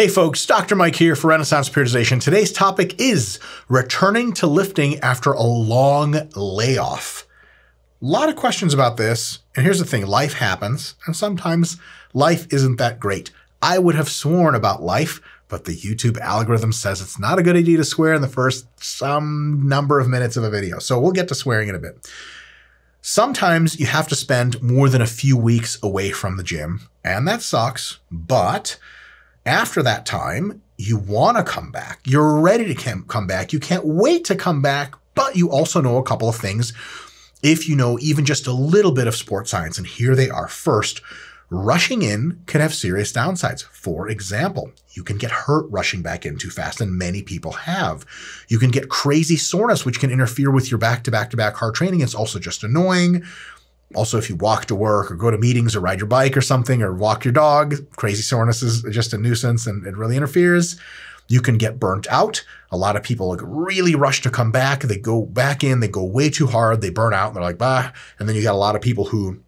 Hey folks, Dr. Mike here for Renaissance Periodization. Today's topic is returning to lifting after a long layoff. A lot of questions about this, and here's the thing, life happens, and sometimes life isn't that great. I would have sworn about life, but the YouTube algorithm says it's not a good idea to swear in the first some number of minutes of a video. So we'll get to swearing in a bit. Sometimes you have to spend more than a few weeks away from the gym, and that sucks, but after that time, you want to come back. You're ready to come back. You can't wait to come back, but you also know a couple of things if you know even just a little bit of sports science. And here they are first. Rushing in can have serious downsides. For example, you can get hurt rushing back in too fast, and many people have. You can get crazy soreness, which can interfere with your back to back to back hard training. It's also just annoying also, if you walk to work or go to meetings or ride your bike or something or walk your dog, crazy soreness is just a nuisance and it really interferes. You can get burnt out. A lot of people like really rush to come back. They go back in, they go way too hard, they burn out, and they're like, bah. And then you got a lot of people who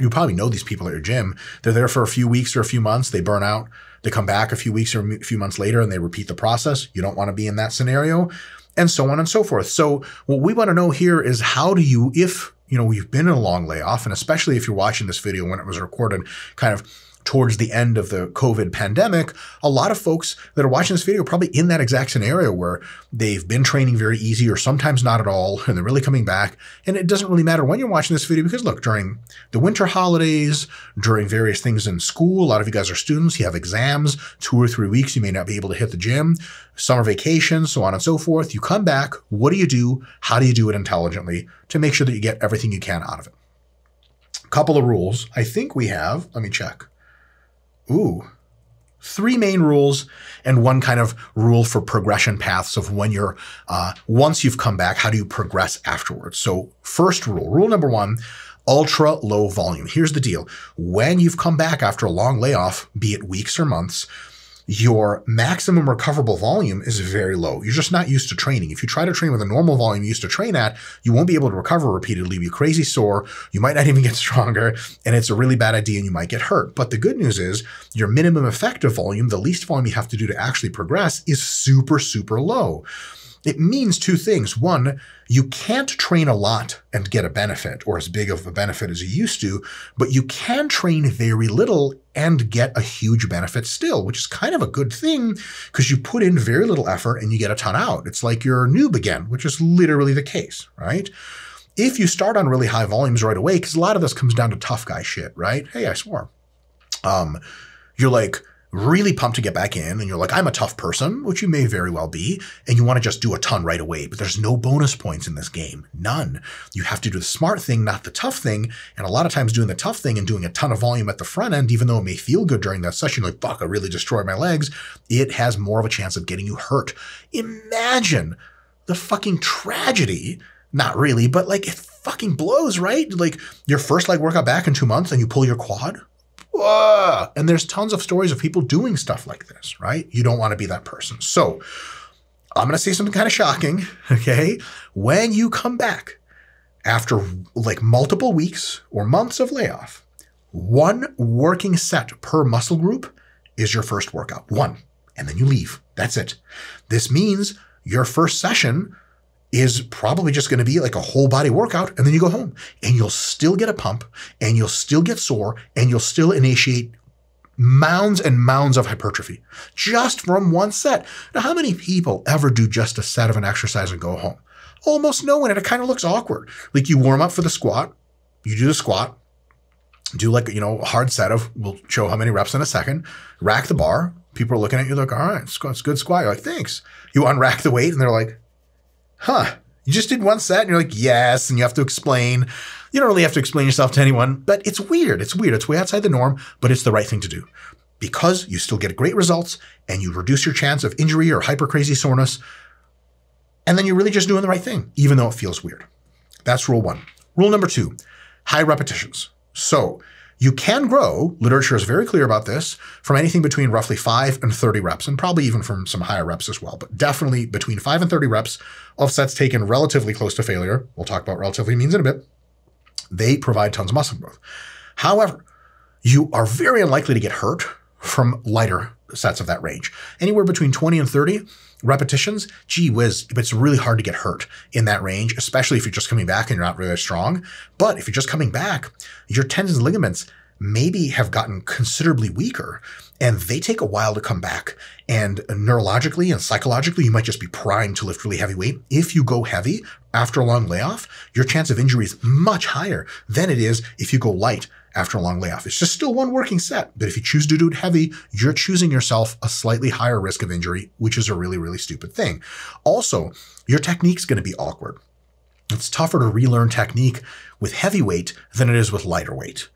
you probably know these people at your gym. They're there for a few weeks or a few months, they burn out, they come back a few weeks or a few months later and they repeat the process. You don't want to be in that scenario, and so on and so forth. So, what we want to know here is how do you, if you know, we've been in a long layoff, and especially if you're watching this video when it was recorded, kind of towards the end of the COVID pandemic, a lot of folks that are watching this video are probably in that exact scenario where they've been training very easy or sometimes not at all, and they're really coming back. And it doesn't really matter when you're watching this video because look, during the winter holidays, during various things in school, a lot of you guys are students, you have exams, two or three weeks, you may not be able to hit the gym, summer vacation, so on and so forth. You come back, what do you do? How do you do it intelligently to make sure that you get everything you can out of it? Couple of rules. I think we have, let me check. Ooh. Three main rules and one kind of rule for progression paths of when you're, uh, once you've come back, how do you progress afterwards? So first rule, rule number one, ultra low volume. Here's the deal. When you've come back after a long layoff, be it weeks or months, your maximum recoverable volume is very low. You're just not used to training. If you try to train with a normal volume you used to train at, you won't be able to recover repeatedly. You'll be crazy sore. You might not even get stronger. And it's a really bad idea and you might get hurt. But the good news is your minimum effective volume, the least volume you have to do to actually progress, is super, super low. It means two things. One, you can't train a lot and get a benefit or as big of a benefit as you used to, but you can train very little and get a huge benefit still, which is kind of a good thing because you put in very little effort and you get a ton out. It's like you're a noob again, which is literally the case, right? If you start on really high volumes right away, because a lot of this comes down to tough guy shit, right? Hey, I swore. Um, you're like, really pumped to get back in and you're like, I'm a tough person, which you may very well be, and you want to just do a ton right away, but there's no bonus points in this game. None. You have to do the smart thing, not the tough thing. And a lot of times doing the tough thing and doing a ton of volume at the front end, even though it may feel good during that session, like, fuck, I really destroyed my legs, it has more of a chance of getting you hurt. Imagine the fucking tragedy. Not really, but like it fucking blows, right? Like your first leg workout back in two months and you pull your quad Whoa! And there's tons of stories of people doing stuff like this, right? You don't want to be that person. So I'm going to say something kind of shocking, okay? When you come back after like multiple weeks or months of layoff, one working set per muscle group is your first workout. One. And then you leave. That's it. This means your first session is probably just going to be like a whole body workout and then you go home and you'll still get a pump and you'll still get sore and you'll still initiate mounds and mounds of hypertrophy just from one set. Now, how many people ever do just a set of an exercise and go home? Almost no one, and it kind of looks awkward. Like you warm up for the squat, you do the squat, do like, you know, a hard set of, we'll show how many reps in a second, rack the bar. People are looking at you like, all right, it's good squat. You're like, thanks. You unrack the weight and they're like, huh, you just did one set, And you're like, yes. And you have to explain. You don't really have to explain yourself to anyone, but it's weird. It's weird. It's way outside the norm, but it's the right thing to do because you still get great results and you reduce your chance of injury or hyper crazy soreness. And then you're really just doing the right thing, even though it feels weird. That's rule one. Rule number two, high repetitions. So you can grow, literature is very clear about this, from anything between roughly 5 and 30 reps, and probably even from some higher reps as well, but definitely between 5 and 30 reps of sets taken relatively close to failure. We'll talk about relatively means in a bit. They provide tons of muscle growth. However, you are very unlikely to get hurt from lighter sets of that range. Anywhere between 20 and 30, repetitions, gee whiz, it's really hard to get hurt in that range, especially if you're just coming back and you're not really strong. But if you're just coming back, your tendons and ligaments maybe have gotten considerably weaker and they take a while to come back. And neurologically and psychologically, you might just be primed to lift really heavy weight. If you go heavy after a long layoff, your chance of injury is much higher than it is if you go light after a long layoff. It's just still one working set, but if you choose to do it heavy, you're choosing yourself a slightly higher risk of injury, which is a really, really stupid thing. Also, your technique's going to be awkward. It's tougher to relearn technique with heavy weight than it is with lighter weight.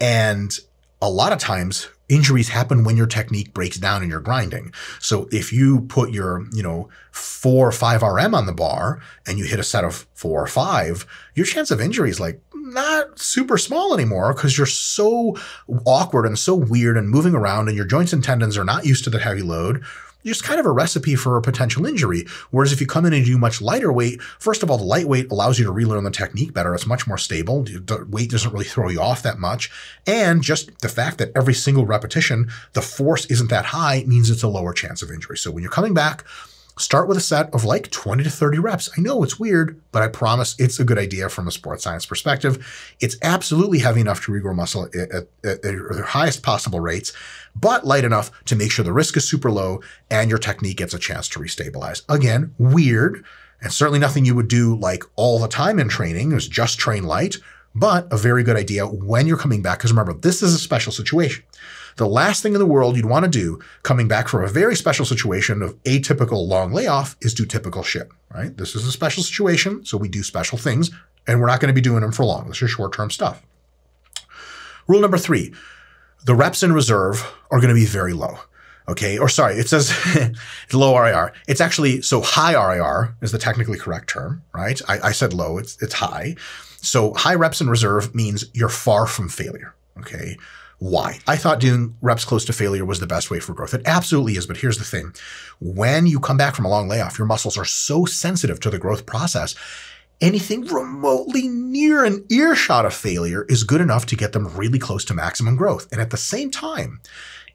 And a lot of times injuries happen when your technique breaks down and you're grinding. So if you put your, you know, four or five RM on the bar and you hit a set of four or five, your chance of injury is like not super small anymore because you're so awkward and so weird and moving around and your joints and tendons are not used to the heavy load. You're just kind of a recipe for a potential injury. Whereas if you come in and do much lighter weight, first of all, the lightweight allows you to relearn the technique better. It's much more stable. The weight doesn't really throw you off that much. And just the fact that every single repetition, the force isn't that high means it's a lower chance of injury. So when you're coming back, Start with a set of like 20 to 30 reps. I know it's weird, but I promise it's a good idea from a sports science perspective. It's absolutely heavy enough to regrow muscle at, at, at the highest possible rates, but light enough to make sure the risk is super low and your technique gets a chance to restabilize. Again, weird, and certainly nothing you would do like all the time in training is just train light, but a very good idea when you're coming back. Because remember, this is a special situation. The last thing in the world you'd want to do coming back from a very special situation of atypical long layoff is do typical shit, right? This is a special situation, so we do special things, and we're not going to be doing them for long. This is short term stuff. Rule number three the reps in reserve are going to be very low. Okay, or sorry, it says low RIR. It's actually, so high RIR is the technically correct term, right? I, I said low, it's, it's high. So high reps in reserve means you're far from failure, okay? Why? I thought doing reps close to failure was the best way for growth. It absolutely is, but here's the thing. When you come back from a long layoff, your muscles are so sensitive to the growth process, anything remotely near an earshot of failure is good enough to get them really close to maximum growth. And at the same time,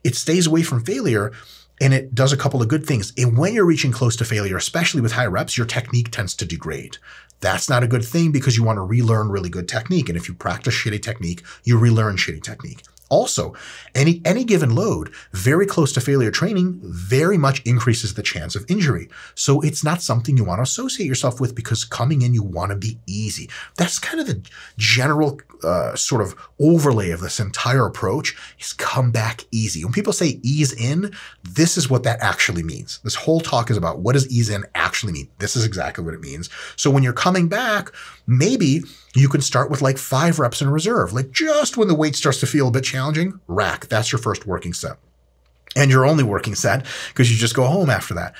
it stays away from failure and it does a couple of good things. And when you're reaching close to failure, especially with high reps, your technique tends to degrade. That's not a good thing because you want to relearn really good technique. And if you practice shitty technique, you relearn shitty technique. Also, any, any given load very close to failure training very much increases the chance of injury. So it's not something you want to associate yourself with because coming in, you want to be easy. That's kind of the general uh, sort of overlay of this entire approach is come back easy. When people say ease in, this is what that actually means. This whole talk is about what does ease in actually mean? This is exactly what it means. So when you're coming back, maybe you can start with like five reps in reserve, like just when the weight starts to feel a bit challenging challenging, rack. That's your first working set. And your only working set because you just go home after that.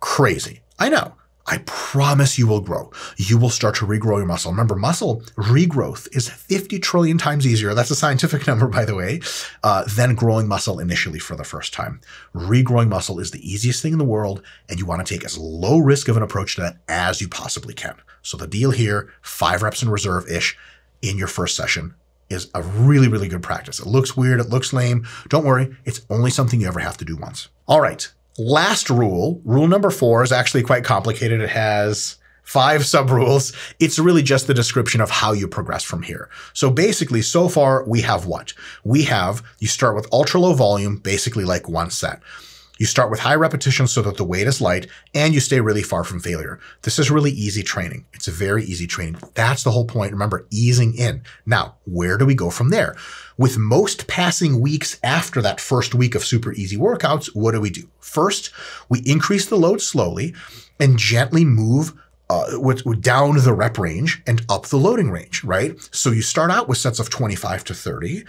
Crazy. I know. I promise you will grow. You will start to regrow your muscle. Remember, muscle regrowth is 50 trillion times easier. That's a scientific number, by the way, uh, than growing muscle initially for the first time. Regrowing muscle is the easiest thing in the world, and you want to take as low risk of an approach to that as you possibly can. So the deal here, five reps in reserve-ish in your first session is a really, really good practice. It looks weird, it looks lame. Don't worry, it's only something you ever have to do once. All right, last rule, rule number four is actually quite complicated. It has five subrules. It's really just the description of how you progress from here. So basically, so far we have what? We have, you start with ultra low volume, basically like one set. You start with high repetitions so that the weight is light and you stay really far from failure. This is really easy training. It's a very easy training. That's the whole point. Remember, easing in. Now, where do we go from there? With most passing weeks after that first week of super easy workouts, what do we do? First, we increase the load slowly and gently move uh, down the rep range and up the loading range, right? So you start out with sets of 25 to 30.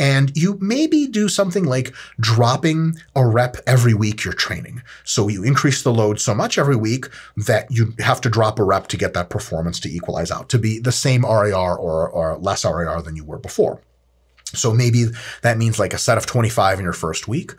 And you maybe do something like dropping a rep every week you're training. So you increase the load so much every week that you have to drop a rep to get that performance to equalize out, to be the same RAR or, or less RAR than you were before. So maybe that means like a set of 25 in your first week.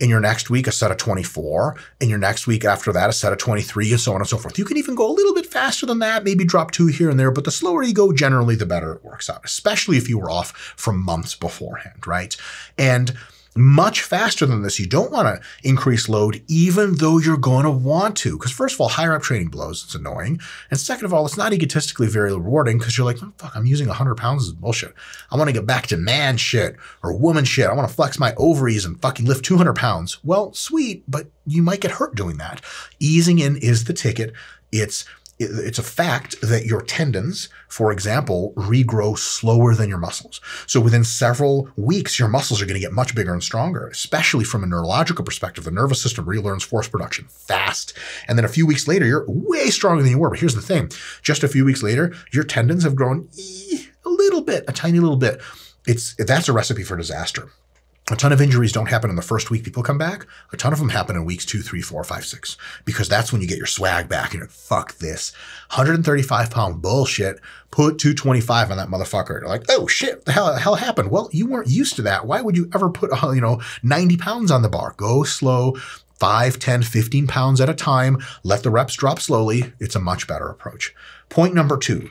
In your next week, a set of 24. In your next week after that, a set of 23, and so on and so forth. You can even go a little bit faster than that, maybe drop two here and there, but the slower you go, generally, the better it works out, especially if you were off from months beforehand, right? And much faster than this. You don't want to increase load even though you're going to want to. Because first of all, higher up training blows. It's annoying. And second of all, it's not egotistically very rewarding because you're like, oh, fuck, I'm using 100 pounds of bullshit. I want to get back to man shit or woman shit. I want to flex my ovaries and fucking lift 200 pounds. Well, sweet, but you might get hurt doing that. Easing in is the ticket. It's it's a fact that your tendons, for example, regrow slower than your muscles. So within several weeks, your muscles are going to get much bigger and stronger, especially from a neurological perspective. The nervous system relearns force production fast. And then a few weeks later, you're way stronger than you were. But here's the thing. Just a few weeks later, your tendons have grown a little bit, a tiny little bit. It's, that's a recipe for disaster. A ton of injuries don't happen in the first week people come back. A ton of them happen in weeks two, three, four, five, six, because that's when you get your swag back. And you're like, fuck this. 135 pound bullshit. Put 225 on that motherfucker. You're like, oh shit, the hell, the hell happened? Well, you weren't used to that. Why would you ever put, uh, you know, 90 pounds on the bar? Go slow. 5, 10, 15 pounds at a time. Let the reps drop slowly. It's a much better approach. Point number two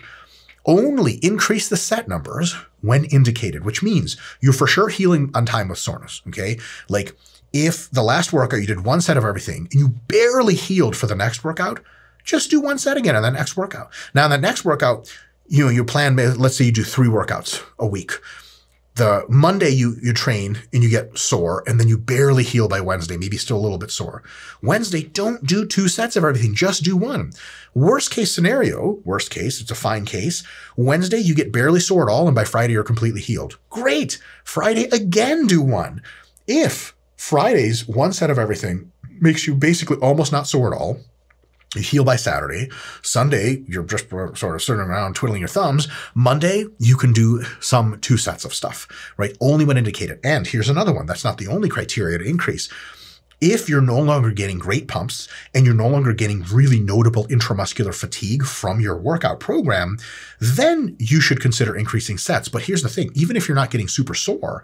only increase the set numbers when indicated, which means you're for sure healing on time with soreness. okay? Like if the last workout you did one set of everything and you barely healed for the next workout, just do one set again on the next workout. Now, in the next workout, you know, your plan, let's say you do three workouts a week the Monday you you train and you get sore and then you barely heal by Wednesday, maybe still a little bit sore. Wednesday, don't do two sets of everything, just do one. Worst case scenario, worst case, it's a fine case. Wednesday you get barely sore at all and by Friday you're completely healed. Great. Friday again do one. If Friday's one set of everything makes you basically almost not sore at all, you heal by Saturday. Sunday, you're just sort of sitting around twiddling your thumbs. Monday, you can do some two sets of stuff, right? Only when indicated. And here's another one. That's not the only criteria to increase if you're no longer getting great pumps and you're no longer getting really notable intramuscular fatigue from your workout program, then you should consider increasing sets. But here's the thing, even if you're not getting super sore,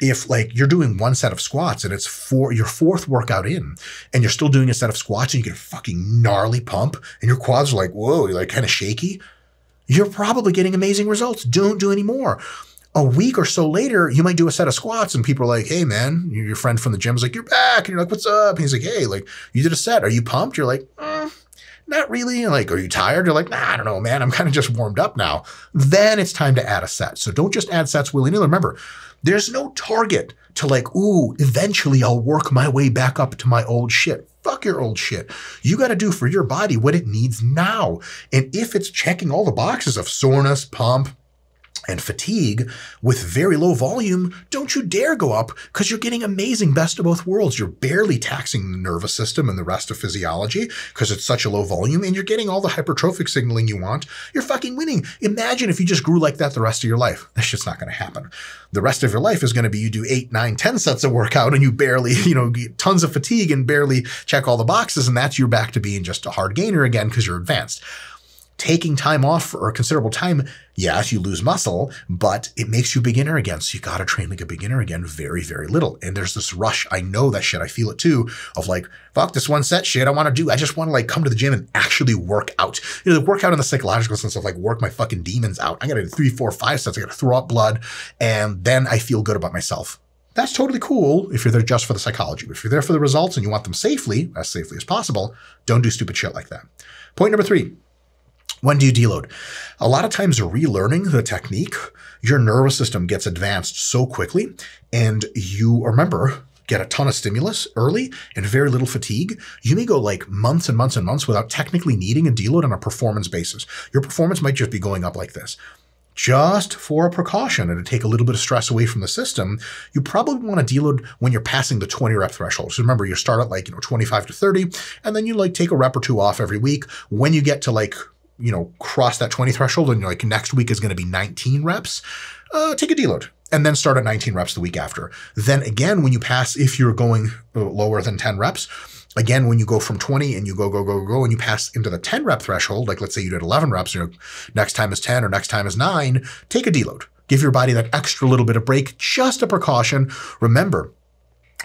if like you're doing one set of squats and it's for your fourth workout in and you're still doing a set of squats and you get a fucking gnarly pump and your quads are like, whoa, you're like kind of shaky, you're probably getting amazing results. Don't do any more a week or so later, you might do a set of squats and people are like, hey, man, your friend from the gym is like, you're back. And you're like, what's up? And he's like, hey, like, you did a set. Are you pumped? You're like, mm, not really. And like, are you tired? You're like, nah, I don't know, man. I'm kind of just warmed up now. Then it's time to add a set. So don't just add sets willy nilly. Remember, there's no target to like, ooh, eventually I'll work my way back up to my old shit. Fuck your old shit. You got to do for your body what it needs now. And if it's checking all the boxes of soreness, pump, and fatigue with very low volume, don't you dare go up because you're getting amazing best of both worlds. You're barely taxing the nervous system and the rest of physiology because it's such a low volume and you're getting all the hypertrophic signaling you want. You're fucking winning. Imagine if you just grew like that the rest of your life. That shit's not going to happen. The rest of your life is going to be you do eight, nine, ten sets of workout and you barely, you know, tons of fatigue and barely check all the boxes. And that's you're back to being just a hard gainer again because you're advanced taking time off for a considerable time, yes, you lose muscle, but it makes you beginner again. So you got to train like a beginner again very, very little. And there's this rush. I know that shit. I feel it too of like, fuck this one set shit I want to do. I just want to like come to the gym and actually work out. You know, the workout in the psychological sense of like work my fucking demons out. I got to do three, four, five sets. I got to throw up blood. And then I feel good about myself. That's totally cool if you're there just for the psychology. If you're there for the results and you want them safely, as safely as possible, don't do stupid shit like that. Point number three when do you deload? A lot of times relearning the technique, your nervous system gets advanced so quickly and you remember get a ton of stimulus early and very little fatigue, you may go like months and months and months without technically needing a deload on a performance basis. Your performance might just be going up like this just for a precaution and to take a little bit of stress away from the system, you probably want to deload when you're passing the 20 rep threshold. So remember, you start at like, you know, 25 to 30, and then you like take a rep or two off every week. When you get to like you know, cross that 20 threshold and you're like, next week is going to be 19 reps, uh, take a deload and then start at 19 reps the week after. Then again, when you pass, if you're going uh, lower than 10 reps, again, when you go from 20 and you go, go, go, go, and you pass into the 10 rep threshold, like let's say you did 11 reps, you know, next time is 10 or next time is nine, take a deload. Give your body that extra little bit of break, just a precaution. Remember,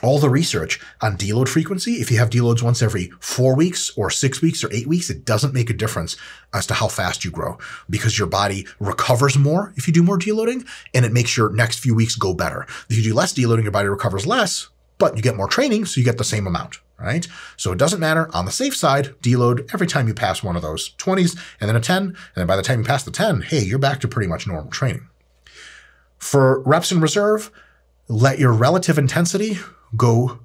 all the research on deload frequency, if you have deloads once every four weeks or six weeks or eight weeks, it doesn't make a difference as to how fast you grow because your body recovers more if you do more deloading and it makes your next few weeks go better. If you do less deloading, your body recovers less, but you get more training, so you get the same amount, right? So it doesn't matter. On the safe side, deload every time you pass one of those 20s and then a 10. And then by the time you pass the 10, hey, you're back to pretty much normal training. For reps in reserve, let your relative intensity go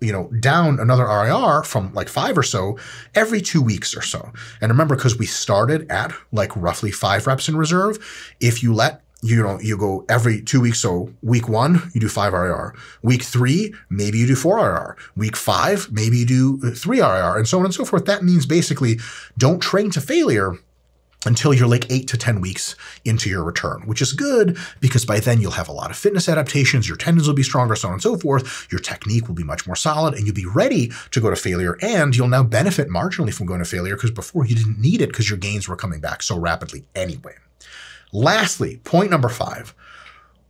you know, down another RIR from like five or so every two weeks or so. And remember, because we started at like roughly five reps in reserve, if you let you know, you go every two weeks. So week one, you do five RIR. Week three, maybe you do four RIR. Week five, maybe you do uh, three RIR and so on and so forth. That means basically don't train to failure until you're like eight to 10 weeks into your return, which is good because by then you'll have a lot of fitness adaptations, your tendons will be stronger, so on and so forth. Your technique will be much more solid and you'll be ready to go to failure. And you'll now benefit marginally from going to failure because before you didn't need it because your gains were coming back so rapidly anyway. Lastly, point number five.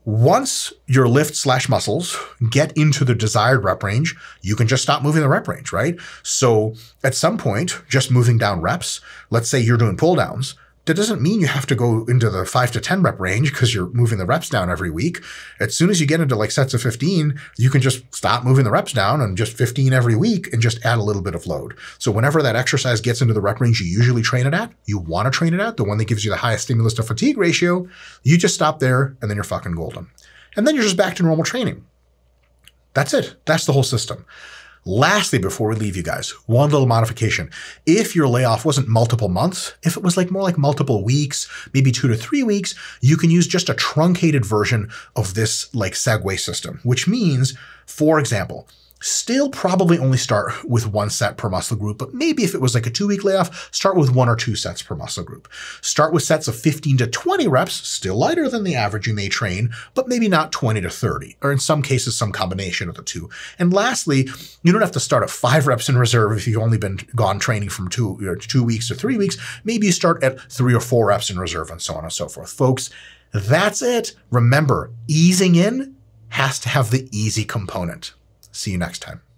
Once your lift slash muscles get into the desired rep range, you can just stop moving the rep range, right? So at some point, just moving down reps, let's say you're doing pull downs, that doesn't mean you have to go into the five to 10 rep range because you're moving the reps down every week. As soon as you get into like sets of 15, you can just stop moving the reps down and just 15 every week and just add a little bit of load. So whenever that exercise gets into the rep range you usually train it at, you want to train it at, the one that gives you the highest stimulus to fatigue ratio, you just stop there and then you're fucking golden. And then you're just back to normal training. That's it. That's the whole system. Lastly, before we leave you guys, one little modification. If your layoff wasn't multiple months, if it was like more like multiple weeks, maybe two to three weeks, you can use just a truncated version of this like segue system, which means, for example, still probably only start with one set per muscle group, but maybe if it was like a two week layoff, start with one or two sets per muscle group. Start with sets of 15 to 20 reps, still lighter than the average you may train, but maybe not 20 to 30, or in some cases, some combination of the two. And lastly, you don't have to start at five reps in reserve if you've only been gone training from two, you know, two weeks to three weeks. Maybe you start at three or four reps in reserve and so on and so forth. Folks, that's it. Remember, easing in has to have the easy component. See you next time.